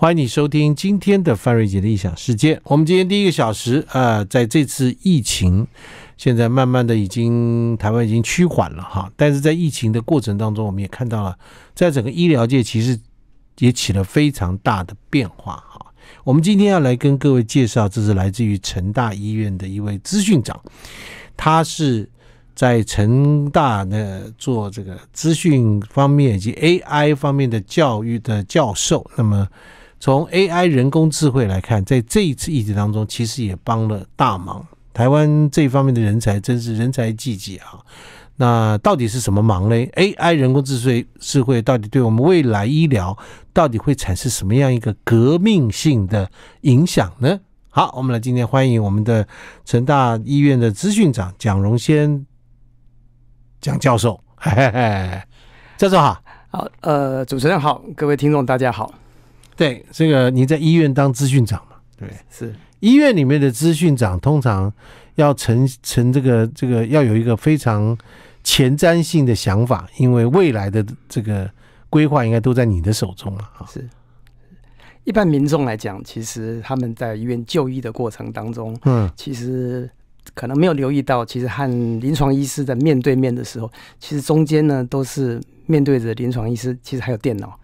欢迎你收听今天的范瑞杰的异想世界。我们今天第一个小时啊，在这次疫情，现在慢慢的已经台湾已经趋缓了哈。但是在疫情的过程当中，我们也看到了，在整个医疗界其实也起了非常大的变化哈。我们今天要来跟各位介绍，这是来自于成大医院的一位资讯长，他是在成大呢做这个资讯方面以及 AI 方面的教育的教授。那么从 AI 人工智慧来看，在这一次疫情当中，其实也帮了大忙。台湾这方面的人才真是人才济济啊！那到底是什么忙呢？AI 人工智慧智慧到底对我们未来医疗到底会产生什么样一个革命性的影响呢？好，我们来今天欢迎我们的成大医院的资讯长蒋荣先蒋教授，教 授好，好，呃，主持人好，各位听众大家好。对，这个你在医院当资讯长嘛？对，是医院里面的资讯长，通常要成成这个这个，要有一个非常前瞻性的想法，因为未来的这个规划应该都在你的手中啊。是，一般民众来讲，其实他们在医院就医的过程当中，嗯，其实可能没有留意到，其实和临床医师在面对面的时候，其实中间呢都是。面对着临床医师，其实还有电脑，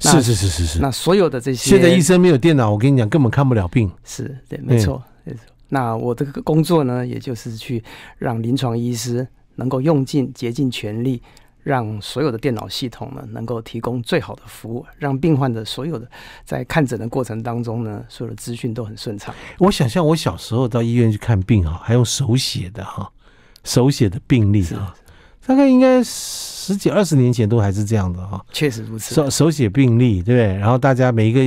是是是是是。那所有的这些，现在医生没有电脑，我跟你讲，根本看不了病。是对，没错。没错。那我这个工作呢，也就是去让临床医师能够用尽竭尽全力，让所有的电脑系统呢，能够提供最好的服务，让病患的所有的在看诊的过程当中呢，所有的资讯都很顺畅。我想象我小时候到医院去看病啊，还用手写的哈，手写的病历啊。大概应该十几二十年前都还是这样的哈，确实如此。手手写病历，对不对？然后大家每一个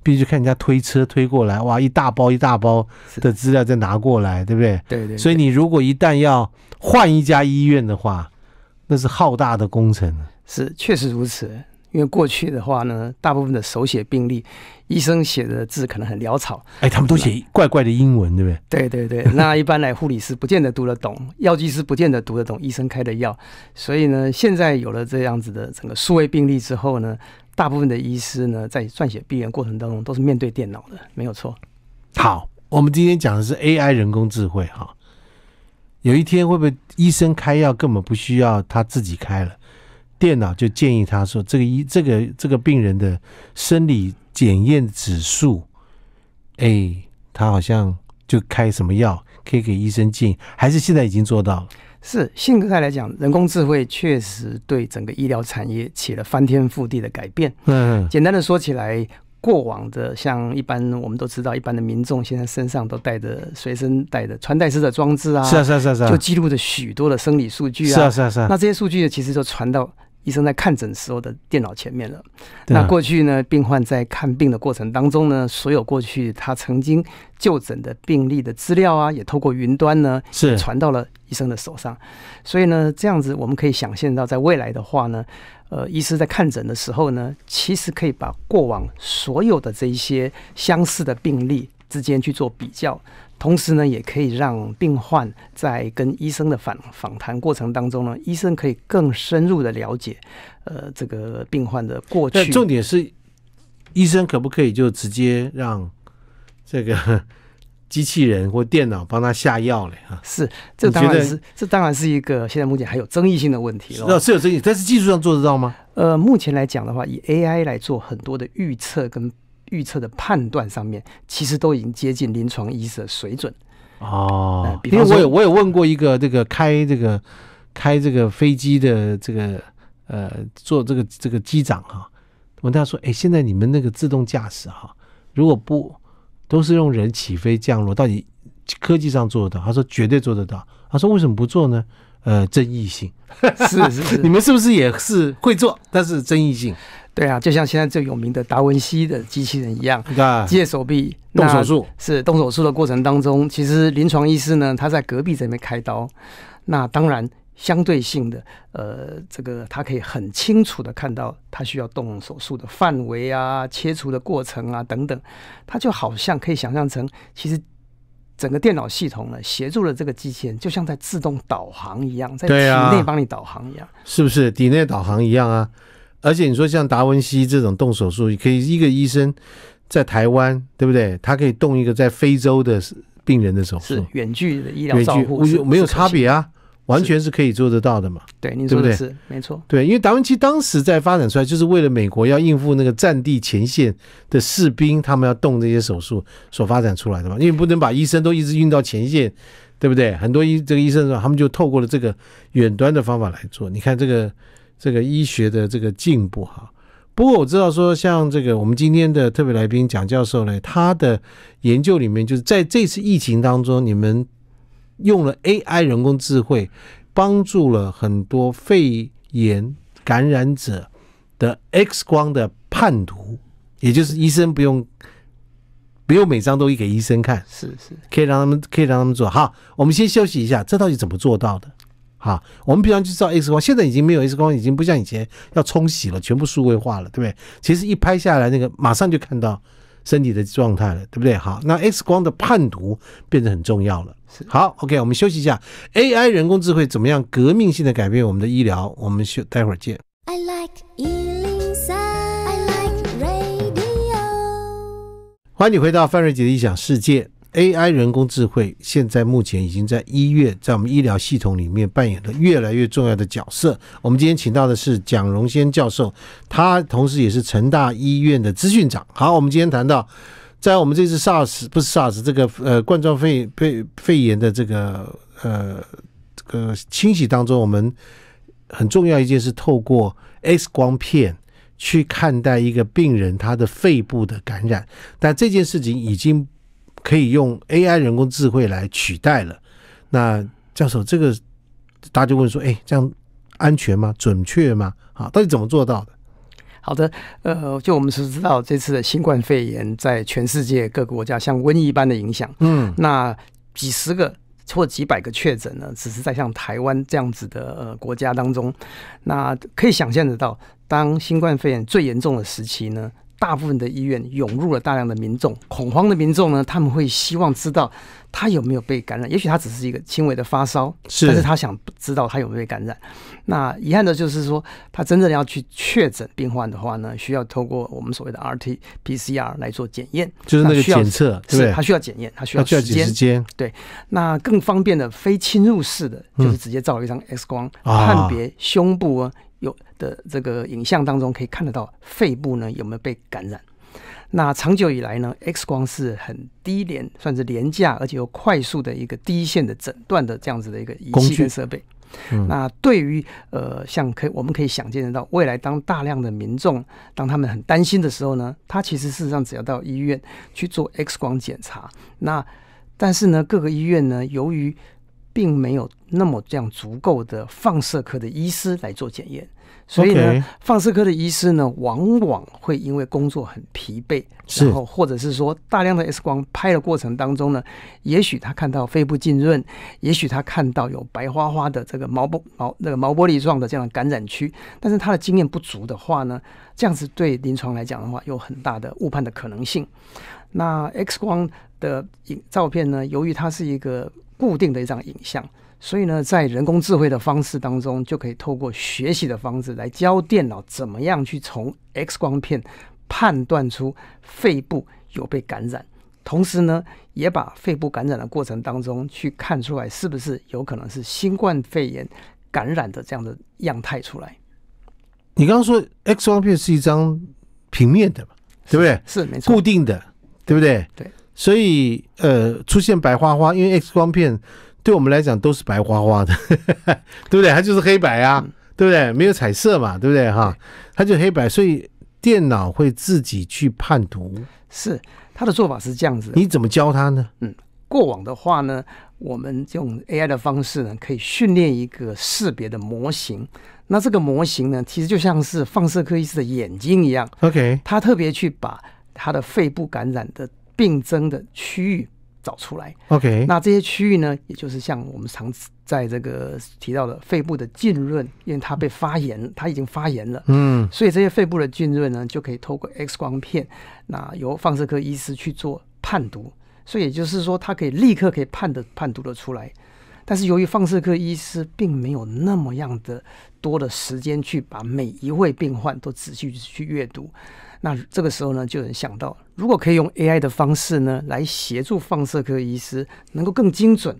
必须看人家推车推过来，哇，一大包一大包的资料再拿过来，对不对？对对。所以你如果一旦要换一家医院的话，那是浩大的工程。是，确实如此。因为过去的话呢，大部分的手写病历，医生写的字可能很潦草。哎，他们都写怪怪的英文，对不对？对对对，那一般来护理师不见得读得懂，药剂师不见得读得懂医生开的药。所以呢，现在有了这样子的整个数位病历之后呢，大部分的医师呢在撰写病人过程当中都是面对电脑的，没有错。好，我们今天讲的是 AI 人工智慧哈，有一天会不会医生开药根本不需要他自己开了？电脑就建议他说：“这个医，这个这个病人的生理检验指数，哎，他好像就开什么药，可以给医生进，还是现在已经做到了？”是，信格上来讲，人工智慧确实对整个医疗产业起了翻天覆地的改变。嗯，简单的说起来，过往的像一般我们都知道，一般的民众现在身上都带着随身带的穿戴式的装置啊，是啊是啊是啊，就记录着许多的生理数据啊，是啊是啊是啊。那这些数据其实就传到。医生在看诊时候的电脑前面了。那过去呢，病患在看病的过程当中呢，所有过去他曾经就诊的病例的资料啊，也透过云端呢，是传到了医生的手上。所以呢，这样子我们可以想象到，在未来的话呢，呃，医师在看诊的时候呢，其实可以把过往所有的这一些相似的病例。之间去做比较，同时呢，也可以让病患在跟医生的访访谈过程当中呢，医生可以更深入的了解，呃，这个病患的过去。重点是，医生可不可以就直接让这个 机器人或电脑帮他下药了啊？是，这当然是这当然是一个现在目前还有争议性的问题了。那是有争议，但是技术上做得到吗？呃，目前来讲的话，以 AI 来做很多的预测跟。预测的判断上面，其实都已经接近临床医生的水准哦。因为我有，我也问过一个这个开这个开这个飞机的这个呃，做这个这个机长哈，问他说：“哎，现在你们那个自动驾驶哈，如果不都是用人起飞降落，到底科技上做得到？”他说：“绝对做得到。”他说：“为什么不做呢？”呃，争议性是是，你们是不是也是会做，但是争议性？对啊，就像现在最有名的达文西的机器人一样，机械手臂动手术是动手术的过程当中，其实临床医师呢，他在隔壁这边开刀，那当然相对性的，呃，这个他可以很清楚的看到他需要动手术的范围啊、切除的过程啊等等，他就好像可以想象成，其实整个电脑系统呢协助了这个机器人，就像在自动导航一样，在体内帮你导航一样，是不是体内导航一样啊？而且你说像达文西这种动手术，可以一个医生在台湾，对不对？他可以动一个在非洲的病人的手术，是远距的医疗照护，没有差别啊，完全是可以做得到的嘛。对，你说对是对？没错。对，因为达文西当时在发展出来，就是为了美国要应付那个战地前线的士兵，他们要动这些手术所发展出来的嘛。因为不能把医生都一直运到前线，对不对？很多医这个医生说，他们就透过了这个远端的方法来做。你看这个。这个医学的这个进步哈，不过我知道说，像这个我们今天的特别来宾蒋教授呢，他的研究里面就是在这次疫情当中，你们用了 AI 人工智慧，帮助了很多肺炎感染者的 X 光的判读，也就是医生不用不用每张都给医生看，是是，可以让他们可以让他们做好。我们先休息一下，这到底怎么做到的？好，我们平常就照 X 光，现在已经没有 X 光，已经不像以前要冲洗了，全部数位化了，对不对？其实一拍下来，那个马上就看到身体的状态了，对不对？好，那 X 光的判读变得很重要了。好，OK，我们休息一下，AI 人工智慧怎么样革命性的改变我们的医疗？我们休，待会儿见。欢迎你回到范瑞杰的理想世界。AI 人工智慧现在目前已经在医院，在我们医疗系统里面扮演了越来越重要的角色。我们今天请到的是蒋荣先教授，他同时也是成大医院的资讯长。好，我们今天谈到，在我们这次 SARS 不是 SARS 这个呃冠状肺肺肺炎的这个呃这个清洗当中，我们很重要一件事，透过 X 光片去看待一个病人他的肺部的感染，但这件事情已经。可以用 AI 人工智慧来取代了。那教授，这个大家就问说：，哎，这样安全吗？准确吗？啊，到底怎么做到的？好的，呃，就我们是知道这次的新冠肺炎在全世界各个国家像瘟疫般的影响。嗯，那几十个或几百个确诊呢，只是在像台湾这样子的呃国家当中，那可以想象得到，当新冠肺炎最严重的时期呢？大部分的医院涌入了大量的民众，恐慌的民众呢，他们会希望知道他有没有被感染。也许他只是一个轻微的发烧，但是他想知道他有没有被感染。那遗憾的就是说，他真正要去确诊病患的话呢，需要透过我们所谓的 RT-PCR 来做检验，就是那个检测，对，他需要检验，他需要时间。对，那更方便的非侵入式的，就是直接照一张 X 光，判别胸部啊。的这个影像当中可以看得到肺部呢有没有被感染？那长久以来呢，X 光是很低廉，算是廉价而且又快速的一个第一线的诊断的这样子的一个仪器跟设备。那对于呃像可我们可以想见得到，未来当大量的民众当他们很担心的时候呢，他其实事实上只要到医院去做 X 光检查。那但是呢，各个医院呢，由于并没有那么这样足够的放射科的医师来做检验。所以呢，放射科的医师呢，往往会因为工作很疲惫，然后或者是说大量的 X 光拍的过程当中呢，也许他看到肺部浸润，也许他看到有白花花的这个毛玻毛那个毛玻璃状的这样的感染区，但是他的经验不足的话呢，这样子对临床来讲的话，有很大的误判的可能性。那 X 光的影照片呢，由于它是一个固定的一张影像。所以呢，在人工智慧的方式当中，就可以透过学习的方式来教电脑怎么样去从 X 光片判断出肺部有被感染，同时呢，也把肺部感染的过程当中去看出来是不是有可能是新冠肺炎感染的这样的样态出来。你刚刚说 X 光片是一张平面的嘛？对不对？是，没错，固定的，对不对？对。所以呃，出现白花花，因为 X 光片。对我们来讲都是白花花的，对不对？它就是黑白啊，对不对？没有彩色嘛，对不对？哈，它就黑白，所以电脑会自己去判读。是，他的做法是这样子。你怎么教它呢？嗯，过往的话呢，我们用 AI 的方式呢，可以训练一个识别的模型。那这个模型呢，其实就像是放射科医师的眼睛一样。OK，他特别去把他的肺部感染的病征的区域。找出来，OK。那这些区域呢，也就是像我们常在这个提到的肺部的浸润，因为它被发炎，它已经发炎了，嗯，所以这些肺部的浸润呢，就可以透过 X 光片，那由放射科医师去做判读，所以也就是说，它可以立刻可以判的判读的出来。但是由于放射科医师并没有那么样的多的时间去把每一位病患都仔细去阅读，那这个时候呢，就能想到，如果可以用 AI 的方式呢，来协助放射科医师能够更精准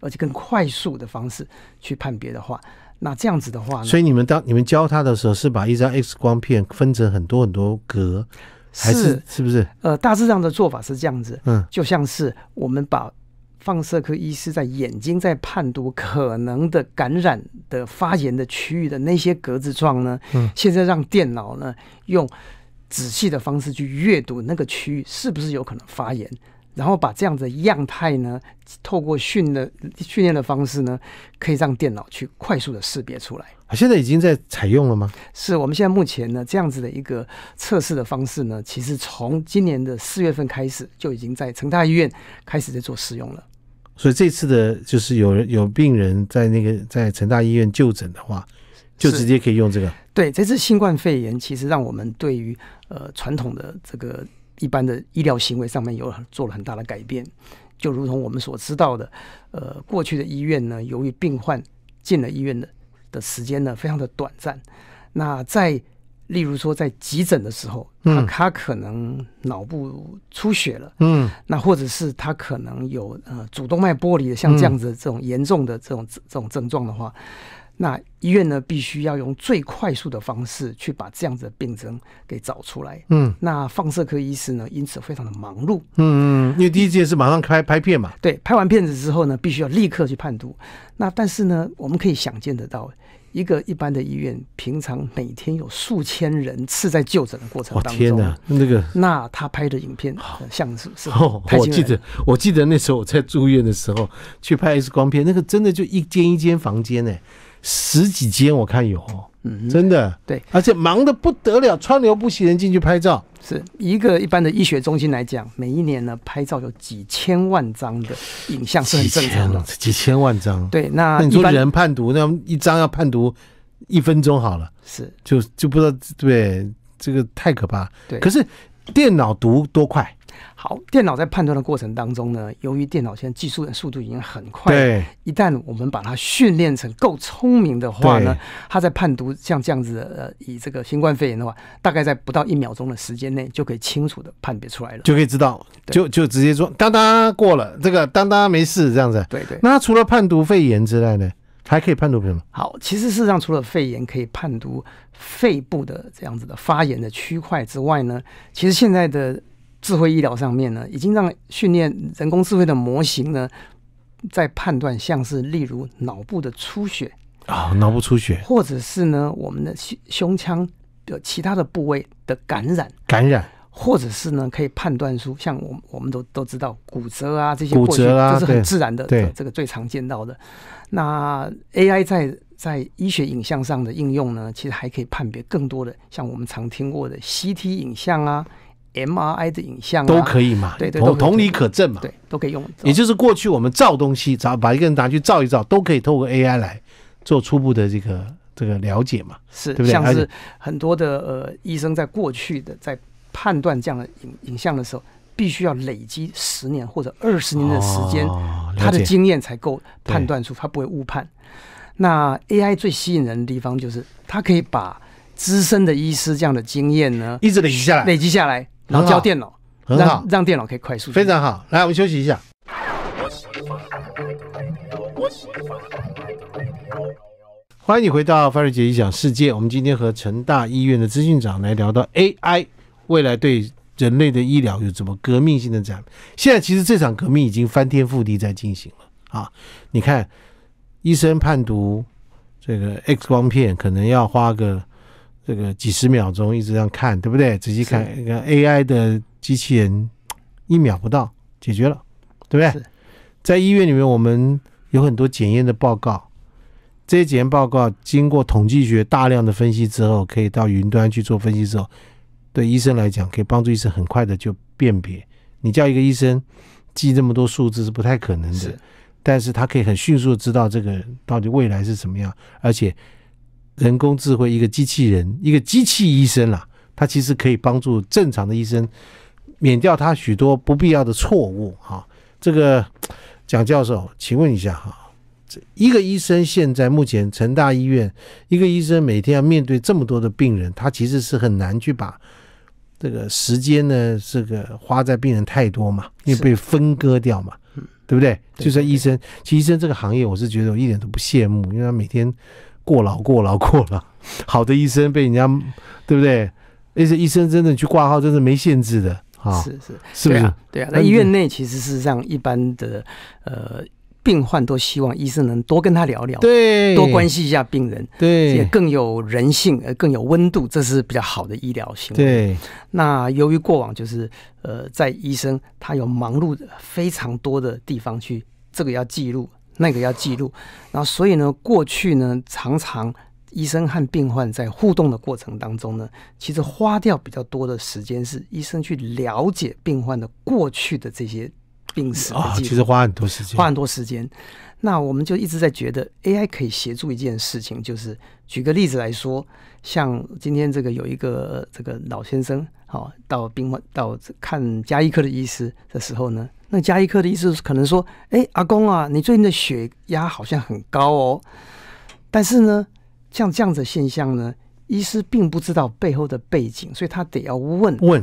而且更快速的方式去判别的话，那这样子的话，所以你们当你们教他的时候，是把一张 X 光片分成很多很多格，还是是不是？呃，大致上的做法是这样子，嗯，就像是我们把。放射科医师在眼睛在判读可能的感染的发炎的区域的那些格子状呢？嗯，现在让电脑呢用仔细的方式去阅读那个区域是不是有可能发炎，然后把这样子样态呢透过训的训练的方式呢可以让电脑去快速的识别出来。啊，现在已经在采用了吗？是我们现在目前呢这样子的一个测试的方式呢，其实从今年的四月份开始就已经在成大医院开始在做试用了。所以这次的，就是有人有病人在那个在成大医院就诊的话，就直接可以用这个。对，这次新冠肺炎其实让我们对于呃传统的这个一般的医疗行为上面有做了很大的改变，就如同我们所知道的，呃，过去的医院呢，由于病患进了医院的的时间呢非常的短暂，那在例如说，在急诊的时候，他他可能脑部出血了，嗯，那或者是他可能有呃主动脉剥离，像这样子这种严重的这种这种症状的话，那医院呢必须要用最快速的方式去把这样子的病症给找出来，嗯，那放射科医师呢因此非常的忙碌，嗯嗯，因为第一件事马上拍拍片嘛，对，拍完片子之后呢，必须要立刻去判读，那但是呢，我们可以想见得到。一个一般的医院，平常每天有数千人次在就诊的过程当中。天哪，那个，那他拍的影片像是是。哦，我记得，我记得那时候我在住院的时候去拍 X 光片，那个真的就一间一间房间呢，十几间我看有，嗯，真的。对，而且忙得不得了，川流不息人进去拍照。是一个一般的医学中心来讲，每一年呢，拍照有几千万张的影像是很正常的，几千万张。对，那你说人判读，那一张要判读一分钟好了，是就就不知道，对这个太可怕。对，可是。电脑读多快？好，电脑在判断的过程当中呢，由于电脑现在技术速度已经很快，一旦我们把它训练成够聪明的话呢，它在判读像这样子呃，以这个新冠肺炎的话，大概在不到一秒钟的时间内就可以清楚的判别出来了，就可以知道，就就直接说，当当过了，这个当当没事，这样子。对对。那除了判读肺炎之外呢？还可以判读什么？好，其实事实上，除了肺炎可以判读肺部的这样子的发炎的区块之外呢，其实现在的智慧医疗上面呢，已经让训练人工智慧的模型呢，在判断像是例如脑部的出血啊，脑部出血，或者是呢我们的胸胸腔的其他的部位的感染，感染，或者是呢可以判断出像我我们都都知道骨折啊这些骨折都是很自然的，对这个最常见到的。那 AI 在在医学影像上的应用呢，其实还可以判别更多的，像我们常听过的 CT 影像啊、MRI 的影像都可以嘛，对，同同理可证嘛，对，都可以用。也就是过去我们照东西，找把一个人拿去照一照，都可以透过 AI 来做初步的这个这个了解嘛，是，对不对？像是很多的呃医生在过去的在判断这样的影影像的时候。必须要累积十年或者二十年的时间，他的经验才够判断出他不会误判。那 AI 最吸引人的地方就是，他可以把资深的医师这样的经验呢，一直累积下来，累积下来，然后教电脑，让让电脑可以快速。非常好，来，我们休息一下。欢迎你回到范瑞杰医讲世界。我们今天和成大医院的资讯长来聊到 AI 未来对。人类的医疗有怎么革命性的展？现在其实这场革命已经翻天覆地在进行了啊！你看，医生判读这个 X 光片可能要花个这个几十秒钟一直这样看，对不对？仔细看，看 AI 的机器人一秒不到解决了，对不对？在医院里面，我们有很多检验的报告，这些检验报告经过统计学大量的分析之后，可以到云端去做分析之后。对医生来讲，可以帮助医生很快的就辨别。你叫一个医生记这么多数字是不太可能的，但是他可以很迅速的知道这个到底未来是什么样。而且，人工智慧一个机器人，一个机器医生啦，他其实可以帮助正常的医生免掉他许多不必要的错误。哈，这个 蒋教授，请问一下哈，这一个医生现在目前成大医院一个医生每天要面对这么多的病人，他其实是很难去把。这个时间呢，这个花在病人太多嘛，因为被分割掉嘛，对不对？就算医生，其实医生这个行业，我是觉得我一点都不羡慕，因为他每天过劳过劳过劳。好的医生被人家，对不对？而且医生真的去挂号，真的没限制的啊。是是是不是？对啊，那医院内其实事实上一般的呃。病患都希望医生能多跟他聊聊，对，多关心一下病人，对，也更有人性，呃，更有温度，这是比较好的医疗行为。对，那由于过往就是，呃，在医生他有忙碌的非常多的地方去，这个要记录，那个要记录，然后所以呢，过去呢，常常医生和病患在互动的过程当中呢，其实花掉比较多的时间是医生去了解病患的过去的这些。病史啊，其实花很多时间，花很多时间。那我们就一直在觉得，AI 可以协助一件事情，就是举个例子来说，像今天这个有一个这个老先生，好到病患到看加医科的医师的时候呢，那加医科的医师可能说：“哎，阿公啊，你最近的血压好像很高哦。”但是呢，像这样的现象呢，医师并不知道背后的背景，所以他得要问问。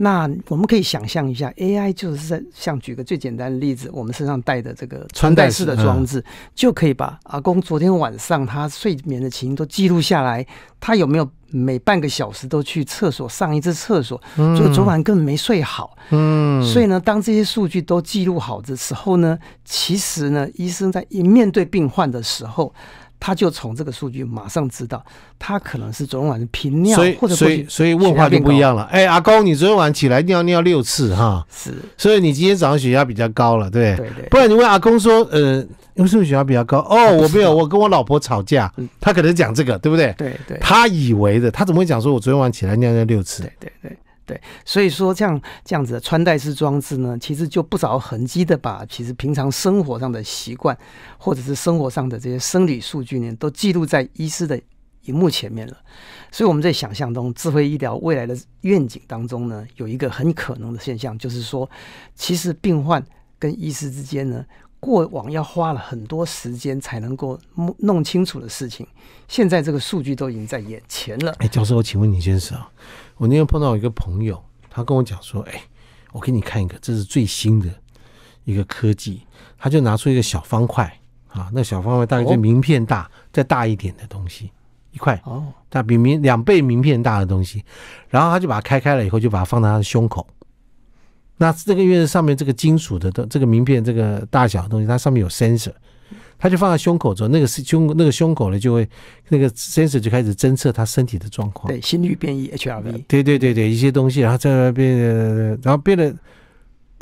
那我们可以想象一下，AI 就是在像举个最简单的例子，我们身上带的这个穿戴式的装置，就可以把阿公昨天晚上他睡眠的情形都记录下来，他有没有每半个小时都去厕所上一次厕所，就昨晚根本没睡好。嗯，所以呢，当这些数据都记录好的时候呢，其实呢，医生在面对病患的时候。他就从这个数据马上知道，他可能是昨天晚上频尿，所以所以所以问话就不一样了。哎，阿公，你昨天晚上起来尿尿六次哈，是，所以你今天早上血压比较高了，对，对不然你问阿公说，呃，为不是血压比较高？哦，我没有，我跟我老婆吵架，他可能讲这个，对不对？对对，他以为的，他怎么会讲说，我昨天晚上起来尿尿六次？对对对。对，所以说这样这样子的穿戴式装置呢，其实就不着痕迹的把其实平常生活上的习惯，或者是生活上的这些生理数据呢，都记录在医师的荧幕前面了。所以我们在想象中智慧医疗未来的愿景当中呢，有一个很可能的现象，就是说，其实病患跟医师之间呢。过往要花了很多时间才能够弄弄清楚的事情，现在这个数据都已经在眼前了。哎，教授，我请问你一件事啊。我那天碰到一个朋友，他跟我讲说：“哎，我给你看一个，这是最新的一个科技。”他就拿出一个小方块啊，那小方块大概就名片大，再大一点的东西，一块哦，大比名两倍名片大的东西。然后他就把它开开了以后，就把它放在他的胸口。那这个月上面这个金属的、的这个名片、这个大小的东西，它上面有 sensor，它就放在胸口之后，那个是胸、那个胸口呢，就会那个 sensor 就开始侦测他身体的状况。对，心率变异 HRV。对对对对，一些东西，然后在那变，然后变了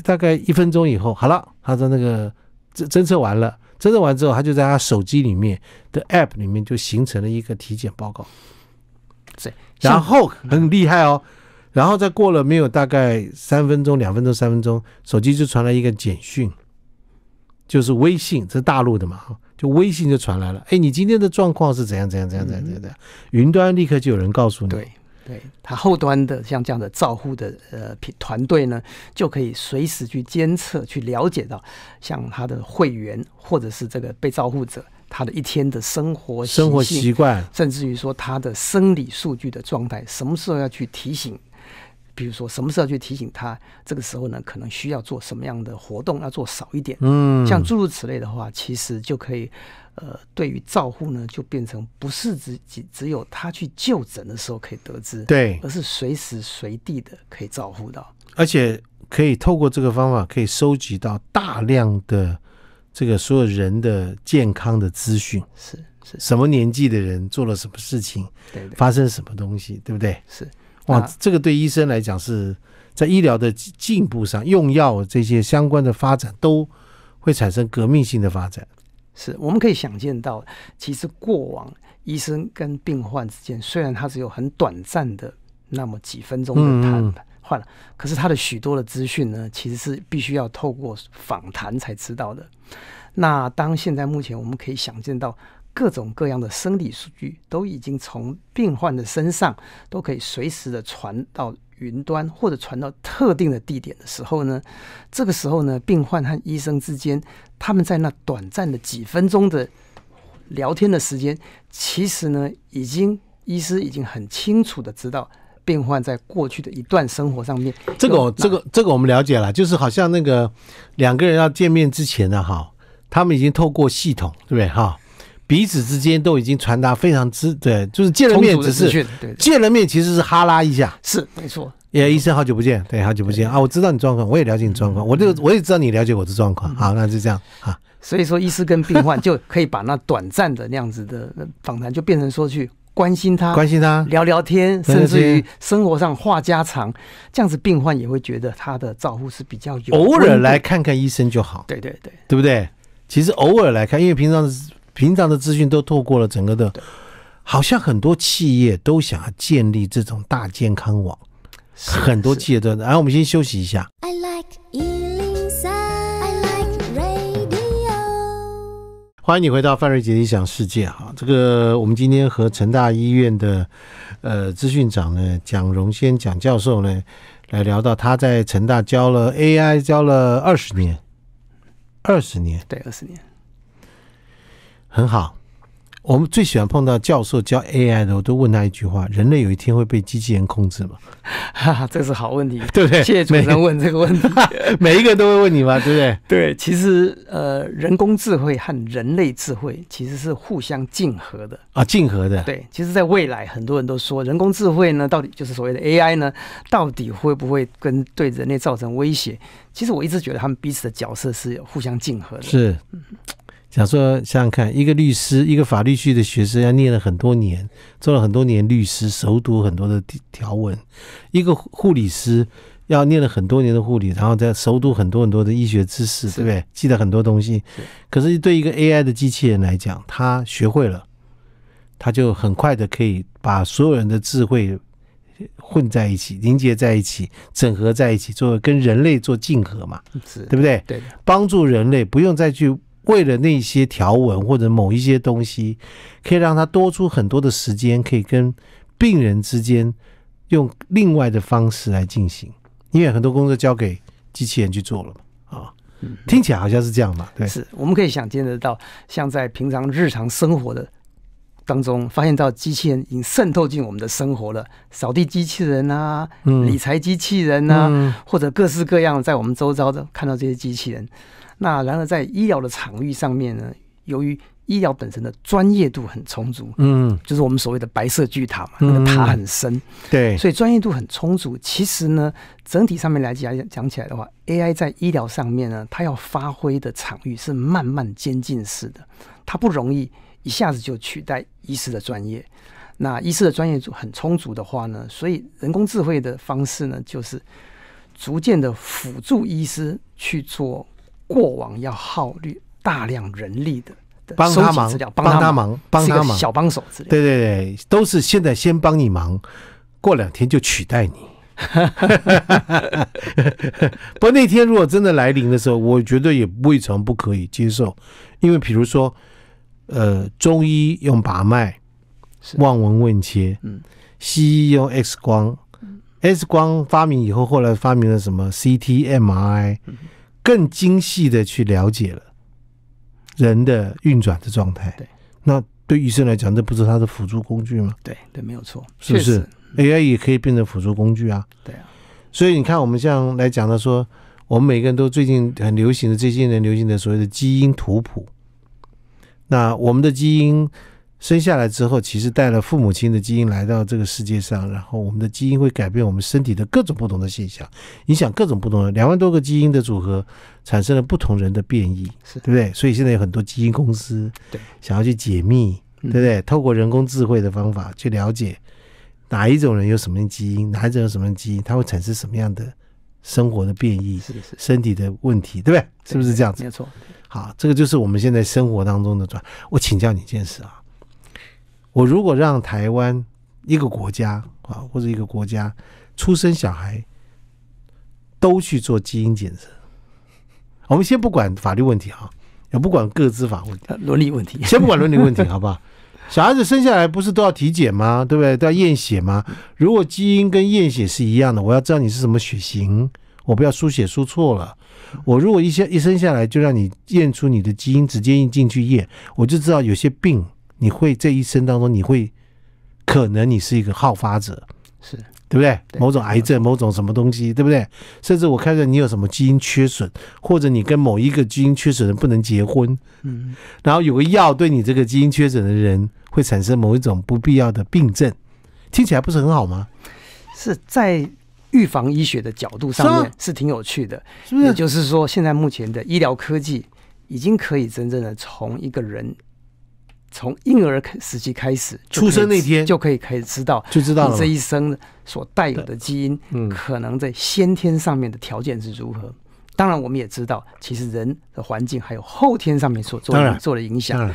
大概一分钟以后，好了，他的那个侦侦测完了，侦测完之后，他就在他手机里面的 app 里面就形成了一个体检报告。对，然后很厉害哦。然后再过了没有大概三分钟、两分钟、三分钟，手机就传来一个简讯，就是微信，这大陆的嘛，就微信就传来了。哎，你今天的状况是怎样、怎样、怎样、怎样？云端立刻就有人告诉你，对，它后端的像这样的照护的呃团队呢，就可以随时去监测、去了解到像他的会员或者是这个被照护者他的一天的生活生活习惯，甚至于说他的生理数据的状态，什么时候要去提醒。比如说什么时候去提醒他，这个时候呢，可能需要做什么样的活动要做少一点，嗯，像诸如此类的话，其实就可以，呃，对于照护呢，就变成不是只只只有他去就诊的时候可以得知，对，而是随时随地的可以照护到，而且可以透过这个方法，可以收集到大量的这个所有人的健康的资讯，是是，什么年纪的人做了什么事情，对，发生什么东西，对不对？是。哇，这个对医生来讲是在医疗的进步上，用药这些相关的发展都会产生革命性的发展。是，我们可以想见到，其实过往医生跟病患之间，虽然他只有很短暂的那么几分钟的谈，换了，可是他的许多的资讯呢，其实是必须要透过访谈才知道的。那当现在目前，我们可以想见到。各种各样的生理数据都已经从病患的身上都可以随时的传到云端，或者传到特定的地点的时候呢，这个时候呢，病患和医生之间，他们在那短暂的几分钟的聊天的时间，其实呢，已经医师已经很清楚的知道病患在过去的一段生活上面，这个这个这个我们了解了，就是好像那个两个人要见面之前呢，哈，他们已经透过系统，对不对，哈？彼此之间都已经传达非常之对，就是见了面只是见了面，其实是哈拉一下，是没错。哎，医生，好久不见，对，好久不见啊！我知道你状况，我也了解你状况，我就我也知道你了解我的状况。好，那就这样啊。所以说，医师跟病患就可以把那短暂的那样子的访谈，就变成说去关心他，关心他，聊聊天，甚至于生活上话家常，这样子病患也会觉得他的照顾是比较有。偶尔来看看医生就好，对对对，对不对？其实偶尔来看，因为平常是。平常的资讯都透过了整个的，好像很多企业都想要建立这种大健康网，很多企业都。然后我们先休息一下。欢迎你回到范瑞杰理想世界啊！这个我们今天和成大医院的呃资讯长呢蒋荣先蒋教授呢来聊到，他在成大教了 AI 教了二十年，二十年，对，二十年。很好，我们最喜欢碰到教授教 AI 的，我都问他一句话：人类有一天会被机器人控制吗？哈哈，这是好问题，对不对？谢谢主持人问这个问题，每 一个都会问你吗？对不对？对，其实呃，人工智慧和人类智慧其实是互相竞合的啊，竞合的。对，其实，在未来，很多人都说，人工智慧呢，到底就是所谓的 AI 呢，到底会不会跟对人类造成威胁？其实，我一直觉得他们彼此的角色是有互相竞合的。是。想说，想想看，一个律师，一个法律系的学生，要念了很多年，做了很多年律师，熟读很多的条文；一个护理师，要念了很多年的护理，然后再熟读很多很多的医学知识，对不对？记得很多东西。可是对一个 AI 的机器人来讲，它学会了，它就很快的可以把所有人的智慧混在一起、凝结在一起、整合在一起，做跟人类做竞合嘛，对不对？对，帮助人类不用再去。为了那些条文或者某一些东西，可以让他多出很多的时间，可以跟病人之间用另外的方式来进行。因为很多工作交给机器人去做了嘛，啊，听起来好像是这样嘛，对，是，我们可以想见得到，像在平常日常生活的当中，发现到机器人已经渗透进我们的生活了，扫地机器人啊，理财机器人啊，或者各式各样在我们周遭的看到这些机器人。那然而，在医疗的场域上面呢，由于医疗本身的专业度很充足，嗯，就是我们所谓的白色巨塔嘛，那个塔很深，对，所以专业度很充足。其实呢，整体上面来讲讲起来的话，AI 在医疗上面呢，它要发挥的场域是慢慢渐进式的，它不容易一下子就取代医师的专业。那医师的专业度很充足的话呢，所以人工智慧的方式呢，就是逐渐的辅助医师去做。过往要耗力大量人力的，帮他忙，帮他忙，帮他忙，小帮手之类。对对对，都是现在先帮你忙，过两天就取代你。不，那天如果真的来临的时候，我觉得也未尝不可以接受，因为比如说，呃，中医用把脉、望闻问切，嗯，西医用 X 光，X 光发明以后，后来发明了什么 CT、MRI。更精细的去了解了人的运转的状态，对，那对医生来讲，这不是他的辅助工具吗？对，对，没有错，是不是？AI 也可以变成辅助工具啊？对啊，所以你看，我们像来讲的说，我们每个人都最近很流行的，最近年流行的所谓的基因图谱，那我们的基因。生下来之后，其实带了父母亲的基因来到这个世界上，然后我们的基因会改变我们身体的各种不同的现象，影响各种不同的两万多个基因的组合，产生了不同人的变异，是对不对？所以现在有很多基因公司，对，想要去解密，对不对？透过人工智慧的方法去了解哪一种人有什么样基因，哪一种有什么样基因，它会产生什么样的生活的变异，是身体的问题，对不对？是不是这样子？没错。好，这个就是我们现在生活当中的转。我请教你一件事啊。我如果让台湾一个国家啊，或者一个国家出生小孩都去做基因检测，我们先不管法律问题啊，也不管个自法问题、伦理问题，先不管伦理问题，好不好？小孩子生下来不是都要体检吗？对不对？都要验血吗？如果基因跟验血是一样的，我要知道你是什么血型，我不要输血输错了。我如果一下一生下来就让你验出你的基因，直接一进去验，我就知道有些病。你会这一生当中，你会可能你是一个好发者，是对不对？某种癌症，某种什么东西，对不对？甚至我看着你有什么基因缺损，或者你跟某一个基因缺损的人不能结婚，嗯，然后有个药对你这个基因缺损的人会产生某一种不必要的病症，听起来不是很好吗？是在预防医学的角度上面是挺有趣的，是不是？就是说，现在目前的医疗科技已经可以真正的从一个人。从婴儿时期开始，出生那天就可以开始知道，就知道你这一生所带有的基因，可能在先天上面的条件是如何。当然，我们也知道，其实人的环境还有后天上面所做做的影响。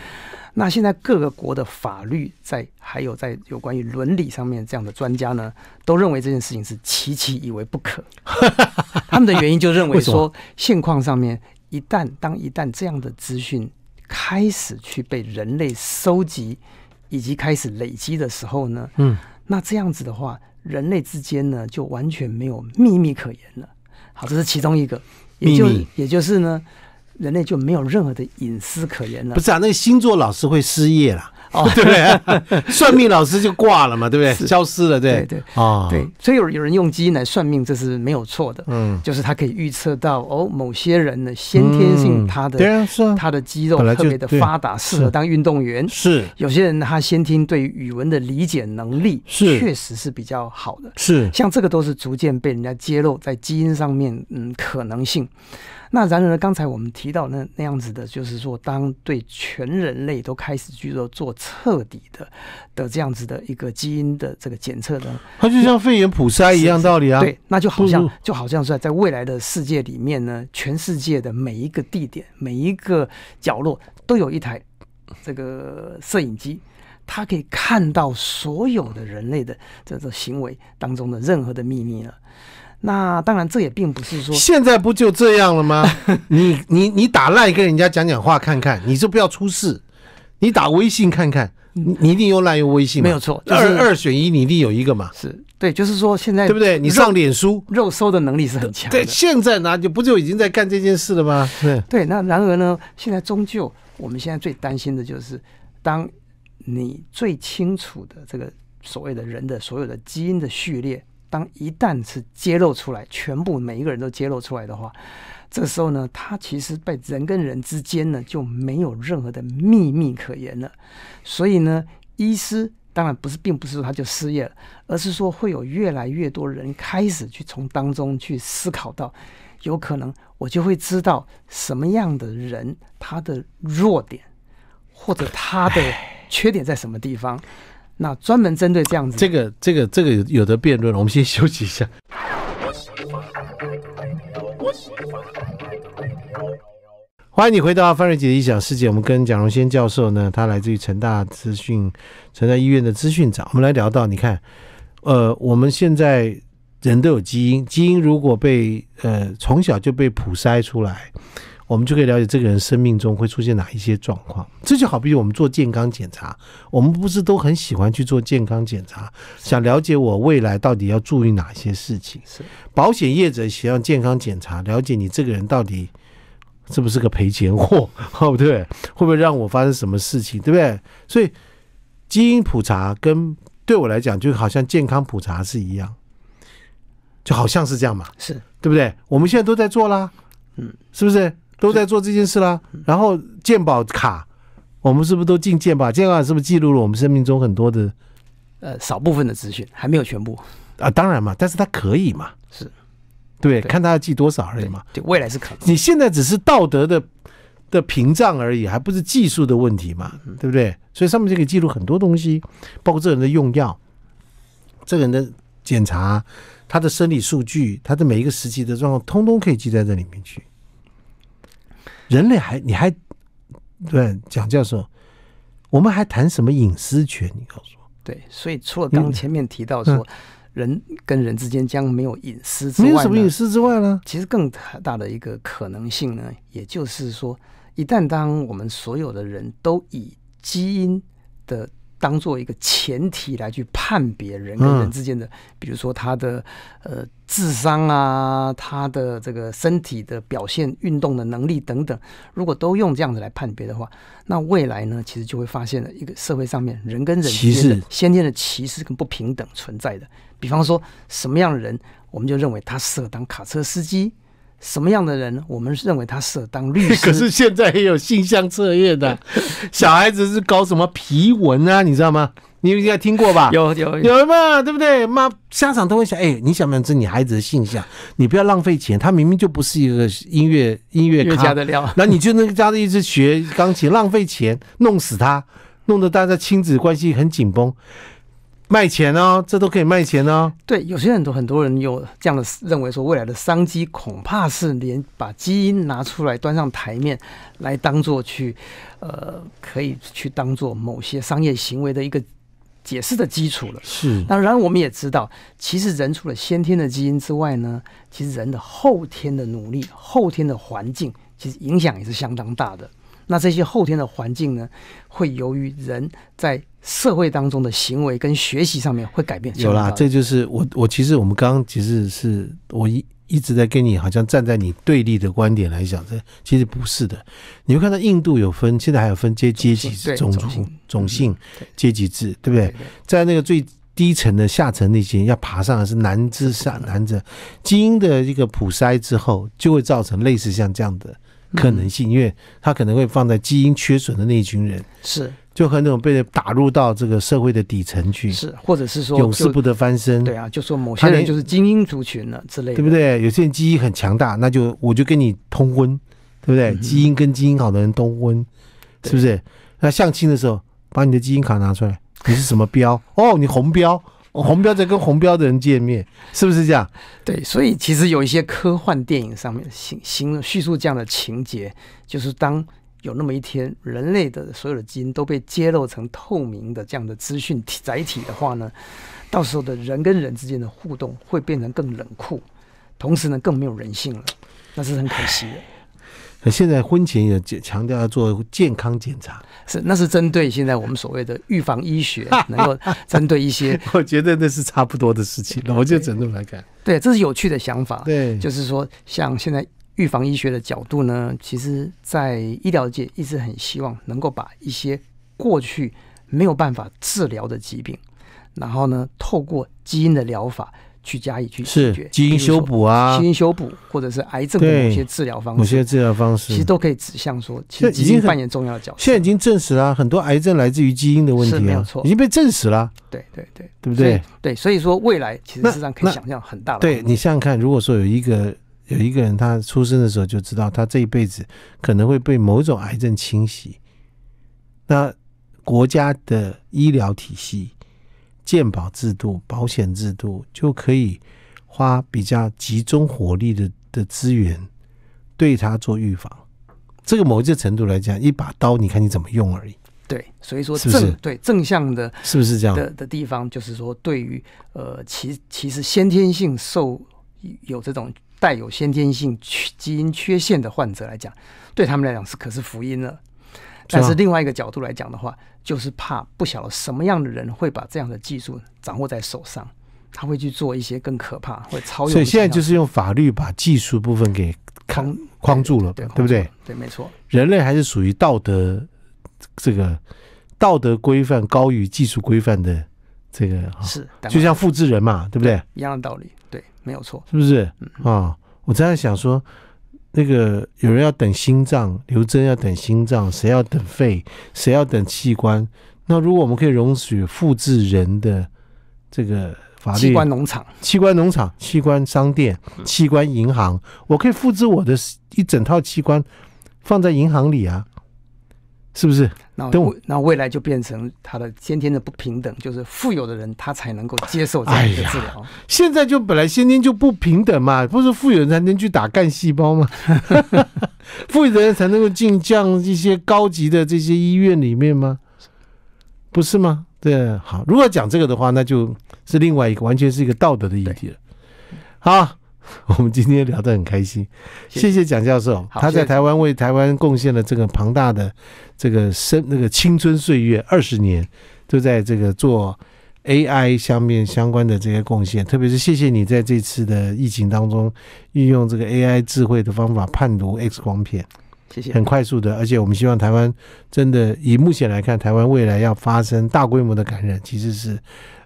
那现在各个国的法律在，还有在有关于伦理上面这样的专家呢，都认为这件事情是极其以为不可。他们的原因就认为说，现况上面一旦当一旦这样的资讯。开始去被人类收集以及开始累积的时候呢，嗯，那这样子的话，人类之间呢就完全没有秘密可言了。好，这是其中一个也就也就是呢，人类就没有任何的隐私可言了。不是啊，那个星座老师会失业了。哦，对对？算命老师就挂了嘛，对不对？消失了，对对啊，对。所以有有人用基因来算命，这是没有错的。嗯，就是他可以预测到哦，某些人的先天性他的对啊是他的肌肉特别的发达，适合当运动员。是，有些人他先天对语文的理解能力确实是比较好的。是，像这个都是逐渐被人家揭露在基因上面，嗯，可能性。那然而刚才我们提到那那样子的，就是说，当对全人类都开始去做做。彻底的的这样子的一个基因的这个检测呢，它就像肺炎普筛一样道理啊。对，那就好像就好像是在未来的世界里面呢，全世界的每一个地点、每一个角落都有一台这个摄影机，它可以看到所有的人类的这种行为当中的任何的秘密了。那当然，这也并不是说现在不就这样了吗？你你你打赖跟人家讲讲话看看，你就不要出事。你打微信看看，你你一定又滥用微信，没有错。二二选一，你一定有一个嘛？是对，就是说现在对不对？你上脸书，肉搜的能力是很强。对，现在呢就不就已经在干这件事了吗？对，对。那然而呢，现在终究，我们现在最担心的就是，当你最清楚的这个所谓的人的所有的基因的序列。当一旦是揭露出来，全部每一个人都揭露出来的话，这时候呢，他其实被人跟人之间呢，就没有任何的秘密可言了。所以呢，医师当然不是，并不是说他就失业了，而是说会有越来越多人开始去从当中去思考到，有可能我就会知道什么样的人他的弱点，或者他的缺点在什么地方。那专门针对这样子，这个、这个、这个有有的辩论，我们先休息一下。欢迎你回到范瑞杰的异想世界，我们跟蒋荣先教授呢，他来自于成大资讯，成大医院的资讯长，我们来聊到，你看，呃，我们现在人都有基因，基因如果被呃从小就被普筛出来。我们就可以了解这个人生命中会出现哪一些状况，这就好比我们做健康检查，我们不是都很喜欢去做健康检查，想了解我未来到底要注意哪些事情？是保险业者想要健康检查，了解你这个人到底是不是个赔钱货？不对，会不会让我发生什么事情？对不对？所以基因普查跟对我来讲，就好像健康普查是一样，就好像是这样嘛，是对不对？我们现在都在做啦，嗯，是不是？都在做这件事啦，然后鉴宝卡，我们是不是都进鉴宝？鉴宝卡是不是记录了我们生命中很多的呃少部分的资讯，还没有全部啊？当然嘛，但是它可以嘛，是对，看他要记多少而已嘛。对，未来是可。你现在只是道德的的屏障而已，还不是技术的问题嘛？对不对？所以上面就可以记录很多东西，包括这人的用药，这个人的检查，他的生理数据，他的每一个时期的状况，通通可以记在这里面去。人类还，你还对蒋教授，我们还谈什么隐私权？你告诉我。对，所以除了刚前面提到说人跟人之间将没有隐私之外，没有什么隐私之外呢？其实更大的一个可能性呢，也就是说，一旦当我们所有的人都以基因的。当做一个前提来去判别人跟人之间的，比如说他的呃智商啊，他的这个身体的表现、运动的能力等等，如果都用这样子来判别的话，那未来呢，其实就会发现了一个社会上面人跟人之间的先天的歧视跟不平等存在的。比方说什么样的人，我们就认为他适合当卡车司机。什么样的人？我们认为他适合当律师。可是现在也有性向测验的，小孩子是搞什么皮纹啊？你知道吗？你应该听过吧？有有有嘛？对不对？妈，家长都会想：哎，你想不想知你孩子的性向？你不要浪费钱，他明明就不是一个音乐音乐家的料，那你就那个家的一直学钢琴，浪费钱，弄死他，弄得大家亲子关系很紧绷。卖钱哦，这都可以卖钱哦。对，有些很多很多人有这样的认为说，未来的商机恐怕是连把基因拿出来端上台面，来当做去，呃，可以去当做某些商业行为的一个解释的基础了。是。那然我们也知道，其实人除了先天的基因之外呢，其实人的后天的努力、后天的环境，其实影响也是相当大的。那这些后天的环境呢，会由于人在社会当中的行为跟学习上面会改变。有啦，这就是我我其实我们刚刚其实是我一一直在跟你好像站在你对立的观点来讲的，其实不是的。你会看到印度有分，现在还有分阶阶级、种族、种姓、阶级制，对不对？在那个最低层的下层那些要爬上是难之上难者。基因的一个普筛之后，就会造成类似像这样的。可能性，因为他可能会放在基因缺损的那一群人，是就和那种被打入到这个社会的底层去，是或者是说永世不得翻身，对啊，就说某些人就是精英族群了之类的，对不对？有些人基因很强大，那就我就跟你通婚，对不对？基因跟基因好的人通婚，是不是？那相亲的时候把你的基因卡拿出来，你是什么标？哦，你红标。红标在跟红标的人见面，是不是这样？对，所以其实有一些科幻电影上面形形叙述这样的情节，就是当有那么一天，人类的所有的基因都被揭露成透明的这样的资讯体载体的话呢，到时候的人跟人之间的互动会变成更冷酷，同时呢更没有人性了，那是很可惜的。那现在婚前也强调要做健康检查，是，那是针对现在我们所谓的预防医学，能够针对一些，我觉得那是差不多的事情。那我就整度来看，对，这是有趣的想法。对，就是说，像现在预防医学的角度呢，其实，在医疗界一直很希望能够把一些过去没有办法治疗的疾病，然后呢，透过基因的疗法。去加以去解决基因修补啊，基因修补或者是癌症的某些治疗方式，某些治疗方式其实都可以指向说，其实已经扮演重要的角色。现在已经证实了，很多癌症来自于基因的问题，没有错，已经被证实了。对对对，对不对？对，所以说未来其实际上可以想象很大的。对，你想想看，如果说有一个有一个人，他出生的时候就知道他这一辈子可能会被某种癌症侵袭，那国家的医疗体系。鉴保制度、保险制度就可以花比较集中火力的的资源，对它做预防。这个某一个程度来讲，一把刀，你看你怎么用而已。对，所以说，是是对正向的，是不是这样的的地方，就是说，对于呃，其其实先天性受有这种带有先天性基因缺陷的患者来讲，对他们来讲是可是福音了。但是另外一个角度来讲的话。就是怕不晓得什么样的人会把这样的技术掌握在手上，他会去做一些更可怕或超越。所以现在就是用法律把技术部分给框框住了，对不对？对，没错。人类还是属于道德这个道德规范高于技术规范的这个是，就像复制人嘛，对不对？一样的道理，对，没有错，是不是？啊，我这样想说。那个有人要等心脏，刘真要等心脏，谁要等肺，谁要等器官？那如果我们可以容许复制人的这个法律，器官农场、器官农场、器官商店、器官银行，我可以复制我的一整套器官放在银行里啊。是不是？那我，那未来就变成他的先天的不平等，就是富有的人他才能够接受这样的治疗。现在就本来先天就不平等嘛，不是富有人才能去打干细胞吗？富有的人才能够进这样一些高级的这些医院里面吗？不是吗？对，好，如果讲这个的话，那就是另外一个完全是一个道德的议题了，好。我们今天聊得很开心，谢谢蒋教授，他在台湾为台湾贡献了这个庞大的这个生那个青春岁月，二十年都在这个做 AI 相面相关的这些贡献，特别是谢谢你在这次的疫情当中运用这个 AI 智慧的方法判读 X 光片，谢谢，很快速的，而且我们希望台湾真的以目前来看，台湾未来要发生大规模的感染，其实是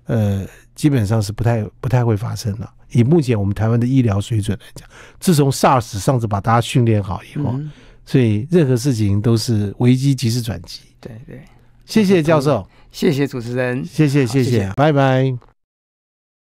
呃基本上是不太不太会发生的。以目前我们台湾的医疗水准来讲，自从 SARS 上次把大家训练好以后，所以任何事情都是危机即是转机。对对，谢谢教授，谢谢主持人，谢谢谢谢，拜拜。